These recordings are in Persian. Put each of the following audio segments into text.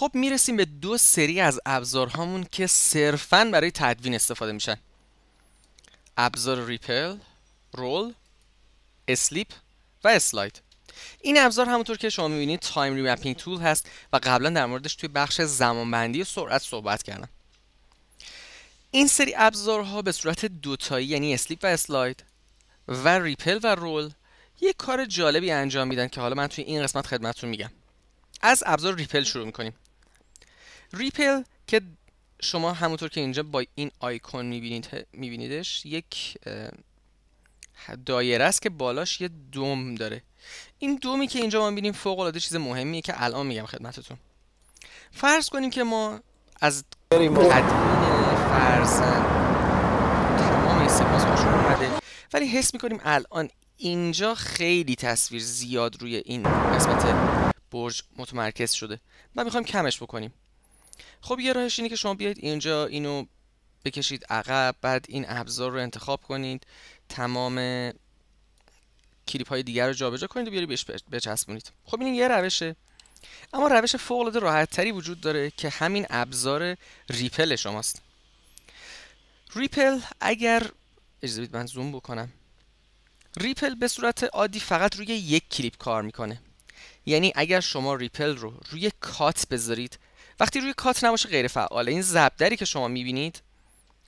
خب میرسیم به دو سری از ابزارهامون که صرفا برای تدوین استفاده میشن ابزار ریپل رول اسلیپ و اسلاید این ابزار همونطور که شما میبینید تایم ریمپینگ تول هست و قبلا در موردش توی بخش زمانبندی سرعت صحبت کردم این سری ابزارها به صورت دوتایی یعنی اسلیپ و اسلاید و ریپل و رول یک کار جالبی انجام میدن که حالا من توی این قسمت خدمتتون میگم از ابزار ریپل شروع میکنیم ریپل که شما همونطور که اینجا با این آیکون میبینید میبینیدش یک دایره است که بالاش یه دوم داره این دومی که اینجا ما میبینیم فوق العاده چیز مهمیه که الان میگم خدمتتون فرض کنیم که ما از تدوین تمام این اومده ولی حس میکنیم الان اینجا خیلی تصویر زیاد روی این قسمت برج متمرکز شده و میخوایم کمش بکنیم خب یه راهش اینه که شما بیاید اینجا اینو بکشید عقب بعد این ابزار رو انتخاب کنید تمام کلیپ های دیگر رو جابجا کنید و بیاری بهش بچسبونید خب این یه روشه اما روش فوق العاده راحت تری وجود داره که همین ابزار ریپل شماست ریپل اگر اجازه بدید من زوم بکنم ریپل به صورت عادی فقط روی یک کلیپ کار میکنه یعنی اگر شما ریپل رو روی کات بذارید وقتی روی کات نباشه غیر فعاله این زبدری که شما میبینید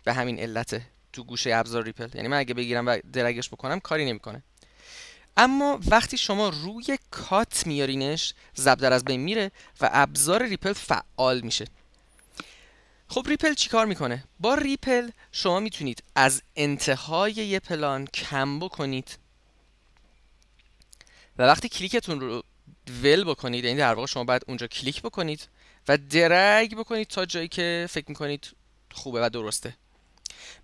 به همین علت تو گوشه ابزار ریپل یعنی من اگه بگیرم و درگش بکنم کاری نمیکنه اما وقتی شما روی کات میارینش زبدر از بین میره و ابزار ریپل فعال میشه خب ریپل چیکار میکنه با ریپل شما میتونید از انتهای یه پلان کم بکنید و وقتی کلیکتون رو ول بکنید یعنی در واقع شما باید اونجا کلیک بکنید و درگ بکنید تا جایی که فکر میکنید خوبه و درسته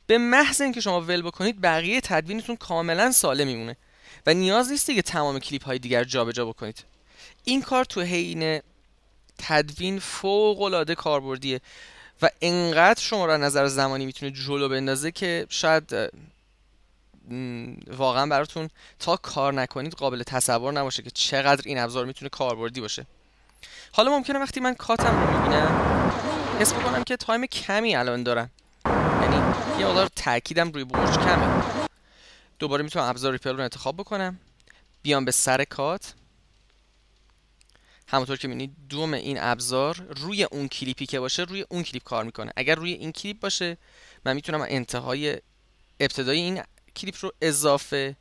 به محض اینکه شما ول بکنید بقیه تدوینتون کاملا سالم میمونه و نیاز نیست دیگه تمام کلیپ های دیگر جابجا جا بکنید این کار تو حین تدوین فوق العاده کاربردیه و انقدر شما را نظر زمانی میتونه جلو بندازه که شاید واقعا براتون تا کار نکنید قابل تصور نباشه که چقدر این ابزار میتونه کاربردی باشه حالا ممکنه وقتی من کاتم رو میبینم حس بکنم که تایم کمی الان دارم یعنی یه مقدار تاکیدم روی برج کمه دوباره میتونم ابزار ریپل رو انتخاب بکنم بیام به سر کات همونطور که میبینید دوم این ابزار روی اون کلیپی که باشه روی اون کلیپ کار میکنه اگر روی این کلیپ باشه من میتونم انتهای ابتدای این کلیپ رو اضافه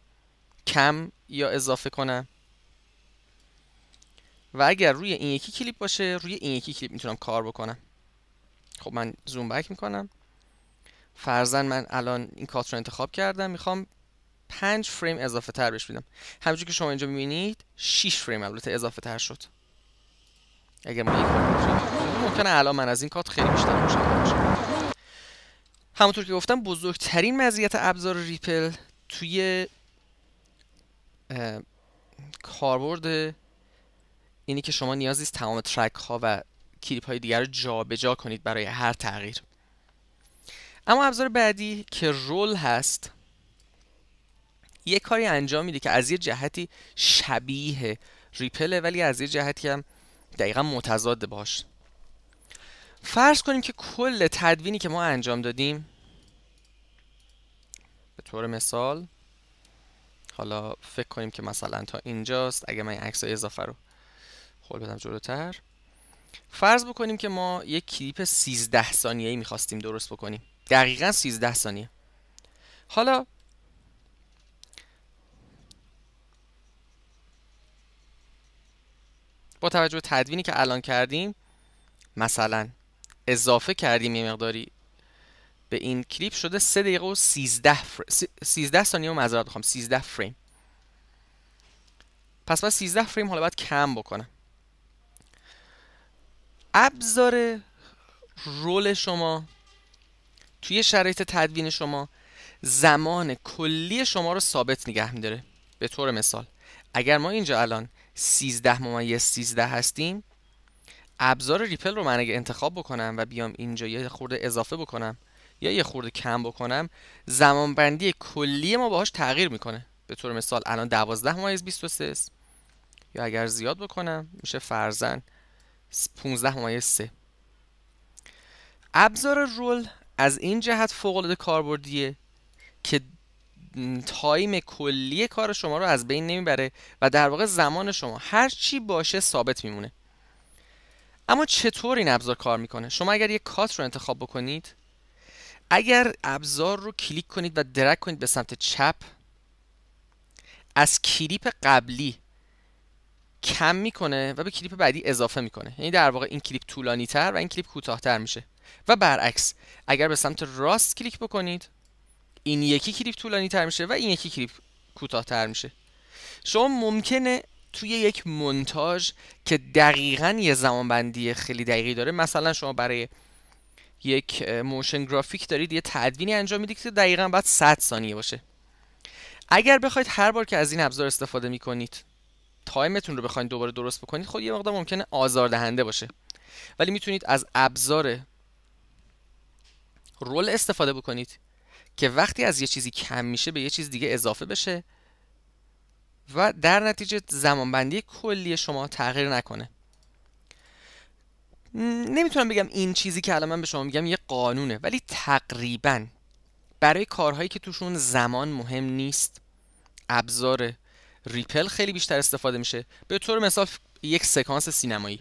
کم یا اضافه کنم و اگر روی این یکی کلیپ باشه روی این یکی کلیپ میتونم کار بکنم خب من زوم بک میکنم فرزن من الان این کات رو انتخاب کردم میخوام 5 فریم اضافه تر بهش بدم همونجور که شما اینجا میبینید 6 فریم البته اضافه تر شد اگر من یک ممکنه الان من از این کات خیلی بیشتر باشم همونطور که گفتم بزرگترین مزیت ابزار ریپل توی کاربرد اینی که شما نیازی نیست تمام ترک ها و کلیپ های دیگر رو جابجا کنید برای هر تغییر اما ابزار بعدی که رول هست یه کاری انجام میده که از یه جهتی شبیه ریپله ولی از یه جهتی هم دقیقا متضاد باش فرض کنیم که کل تدوینی که ما انجام دادیم به طور مثال حالا فکر کنیم که مثلا تا اینجاست اگه من عکس عکس اضافه رو خل بدم جلوتر فرض بکنیم که ما یک کلیپ 13 ثانیه‌ای میخواستیم درست بکنیم دقیقا 13 ثانیه حالا با توجه به تدوینی که الان کردیم مثلا اضافه کردیم یه مقداری به این کلیپ شده 3 دقیقه و 13 فر... 13 ثانیه و معذرت میخوام 13 فریم پس من 13 فریم حالا باید کم بکنم ابزار رول شما توی شرایط تدوین شما زمان کلی شما رو ثابت نگه میداره به طور مثال اگر ما اینجا الان 13 ممیز 13 هستیم ابزار ریپل رو من اگه انتخاب بکنم و بیام اینجا یه خورده اضافه بکنم یا یه خورده کم بکنم زمان بندی کلی ما باهاش تغییر میکنه به طور مثال الان 12 ممیز 23 است یا اگر زیاد بکنم میشه فرزن 15 مایز 3 ابزار رول از این جهت فوق العاده کاربردیه که تایم کلی کار شما رو از بین نمیبره و در واقع زمان شما هر چی باشه ثابت میمونه اما چطور این ابزار کار میکنه شما اگر یک کات رو انتخاب بکنید اگر ابزار رو کلیک کنید و درک کنید به سمت چپ از کلیپ قبلی کم میکنه و به کلیپ بعدی اضافه میکنه یعنی در واقع این کلیپ طولانی تر و این کلیپ تر میشه و برعکس اگر به سمت راست کلیک بکنید این یکی کلیپ طولانی تر میشه و این یکی کلیپ تر میشه شما ممکنه توی یک منتاژ که دقیقا یه زمانبندی خیلی دقیقی داره مثلا شما برای یک موشن گرافیک دارید یه تدوینی انجام میدید که دقیقا باید 100 ثانیه باشه اگر بخواید هر بار که از این ابزار استفاده میکنید تایمتون رو بخواید دوباره درست بکنید خود خب یه مقدار ممکنه آزاردهنده باشه ولی میتونید از ابزار رول استفاده بکنید که وقتی از یه چیزی کم میشه به یه چیز دیگه اضافه بشه و در نتیجه زمانبندی کلی شما تغییر نکنه نمیتونم بگم این چیزی که الان من به شما میگم یه قانونه ولی تقریبا برای کارهایی که توشون زمان مهم نیست ابزار ریپل خیلی بیشتر استفاده میشه به طور مثال یک سکانس سینمایی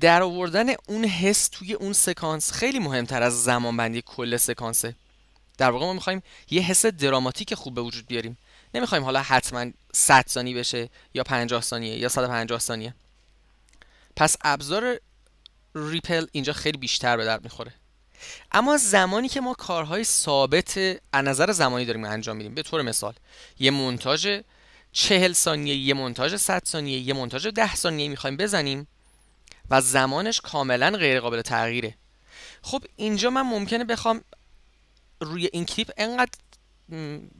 در آوردن اون حس توی اون سکانس خیلی مهمتر از زمانبندی کل سکانسه در واقع ما میخوایم یه حس دراماتیک خوب به وجود بیاریم نمیخوایم حالا حتما 100 ثانیه بشه یا 50 ثانیه یا 150 ثانیه پس ابزار ریپل اینجا خیلی بیشتر به درد میخوره اما زمانی که ما کارهای ثابت از نظر زمانی داریم انجام میدیم به طور مثال یه مونتاژ 40 ثانیه یه مونتاژ 100 ثانیه یه مونتاژ 10 ثانیه میخوایم بزنیم و زمانش کاملا غیر قابل تغییره خب اینجا من ممکنه بخوام روی این کلیپ انقدر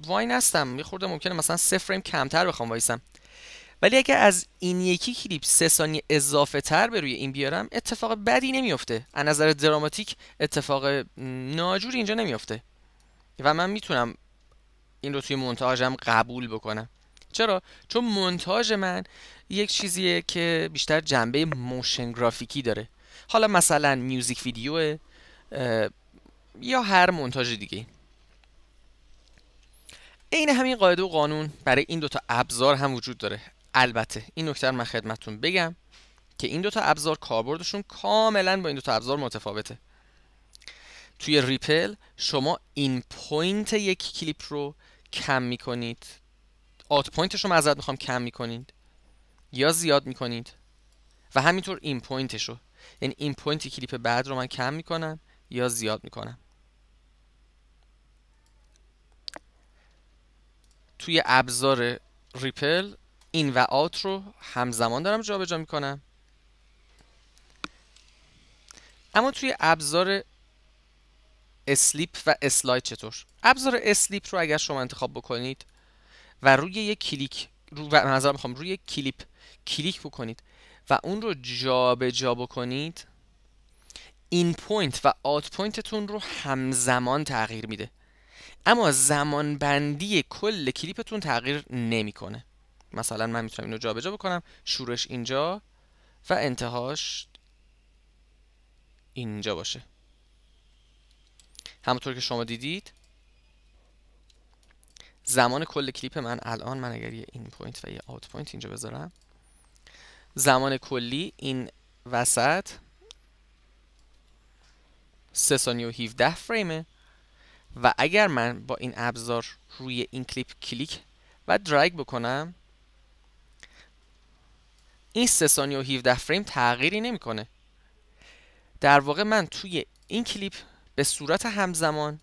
وای نستم یه خورده ممکنه مثلا سه فریم کمتر بخوام وایسم ولی اگه از این یکی کلیپ سه ثانیه اضافه تر به روی این بیارم اتفاق بدی نمیفته از نظر دراماتیک اتفاق ناجوری اینجا نمیفته و من میتونم این رو توی مونتاژم قبول بکنم چرا چون مونتاژ من یک چیزیه که بیشتر جنبه موشن گرافیکی داره حالا مثلا میوزیک ویدیو یا هر مونتاژ دیگه این همین قاعده و قانون برای این دوتا ابزار هم وجود داره البته این نکته من خدمتتون بگم که این دوتا ابزار کاربردشون کاملا با این دوتا ابزار متفاوته توی ریپل شما این پوینت یک کلیپ رو کم میکنید آت پوینتش رو ازت میخوام کم میکنید یا زیاد میکنید و همینطور این پوینتش رو یعنی این پوینت کلیپ بعد رو من کم میکنم یا زیاد میکنم توی ابزار ریپل این و آت رو همزمان دارم جابجا میکنم اما توی ابزار اسلیپ و اسلاید چطور ابزار اسلیپ رو اگر شما انتخاب بکنید و روی یک کلیک رو و میخوام روی کلیپ کلیک بکنید و اون رو جابجا جا بکنید این پوینت و آت پوینتتون رو همزمان تغییر میده اما زمان بندی کل کلیپتون تغییر نمیکنه مثلا من میتونم اینو جابجا بکنم شورش اینجا و انتهاش اینجا باشه همونطور که شما دیدید زمان کل کلیپ من الان من اگر یه این پوینت و یه آوت پوینت اینجا بذارم زمان کلی این وسط 3 ثانیه 17 فریمه و اگر من با این ابزار روی این کلیپ کلیک و درگ بکنم این 3 ثانیه و 17 فریم تغییری نمیکنه در واقع من توی این کلیپ به صورت همزمان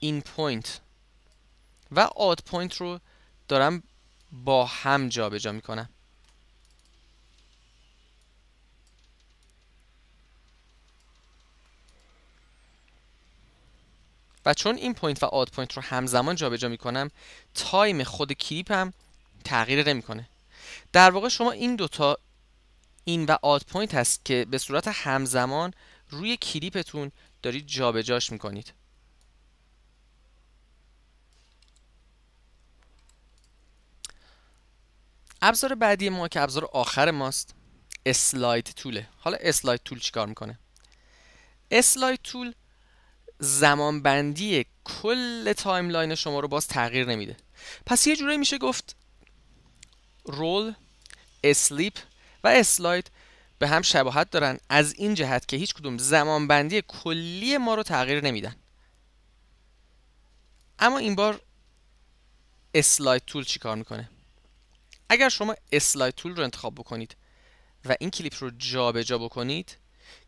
این پوینت و آد پوینت رو دارم با هم جابجا میکنم و چون این پوینت و آد پوینت رو همزمان جابجا میکنم تایم خود کلیپ هم تغییر نمیکنه در واقع شما این دوتا این و آد پوینت هست که به صورت همزمان روی کلیپتون دارید جابجاش میکنید ابزار بعدی ما که ابزار آخر ماست اسلاید توله حالا اسلاید تول چیکار میکنه اسلاید تول زمانبندی کل تایملاین شما رو باز تغییر نمیده پس یه جورایی میشه گفت رول اسلیپ و اسلاید به هم شباهت دارن از این جهت که هیچ کدوم زمانبندی کلی ما رو تغییر نمیدن اما این بار اسلاید تول چی کار میکنه اگر شما اسلاید تول رو انتخاب بکنید و این کلیپ رو جابجا جا بکنید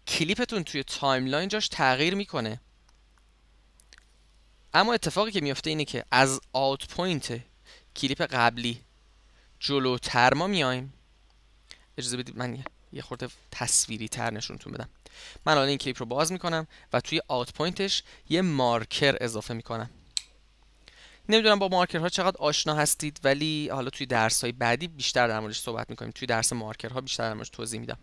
کلیپتون توی تایملاین جاش تغییر میکنه اما اتفاقی که میفته اینه که از آوت پوینت کلیپ قبلی جلوتر ما میایم اجازه بدید من یه خورده تصویری تر نشونتون بدم من الان این کلیپ رو باز میکنم و توی آوت پوینتش یه مارکر اضافه میکنم نمیدونم با مارکرها چقدر آشنا هستید ولی حالا توی درس های بعدی بیشتر در موردش صحبت میکنیم توی درس مارکرها بیشتر در موردش توضیح میدم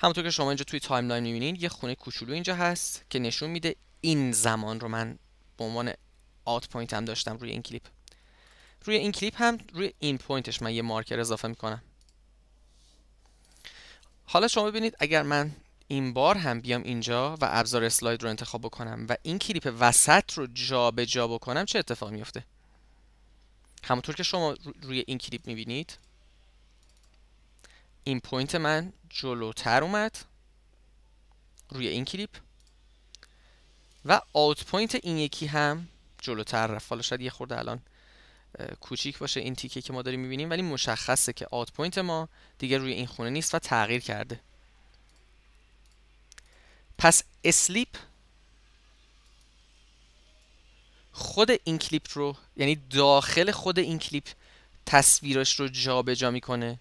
همونطور که شما اینجا توی تایملاین میبینید یه خونه کوچولو اینجا هست که نشون میده این زمان رو من به عنوان آت پوینت هم داشتم روی این کلیپ روی این کلیپ هم روی این پوینتش من یه مارکر اضافه میکنم حالا شما ببینید اگر من این بار هم بیام اینجا و ابزار اسلاید رو انتخاب بکنم و این کلیپ وسط رو جابجا جا بکنم چه اتفاق میفته همونطور که شما روی این کلیپ بینید این پوینت من جلوتر اومد روی این کلیپ و آوت پوینت این یکی هم جلوتر رفت حالا شاید یه خورده الان کوچیک باشه این تیکه که ما داریم میبینیم ولی مشخصه که آوت پوینت ما دیگه روی این خونه نیست و تغییر کرده پس اسلیپ خود این کلیپ رو یعنی داخل خود این کلیپ تصویرش رو جابجا جا میکنه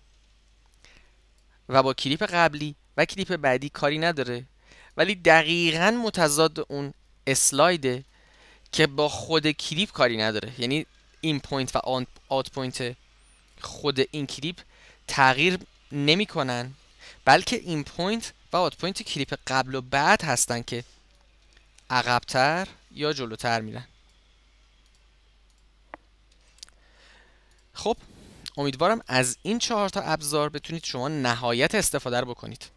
و با کلیپ قبلی و کلیپ بعدی کاری نداره ولی دقیقا متضاد اون اسلاید که با خود کلیپ کاری نداره یعنی این پوینت و آن آت پوینت خود این کلیپ تغییر نمیکنن بلکه این پوینت و آت پوینت کلیپ قبل و بعد هستن که عقبتر یا جلوتر میرن خب امیدوارم از این چهار تا ابزار بتونید شما نهایت استفاده رو بکنید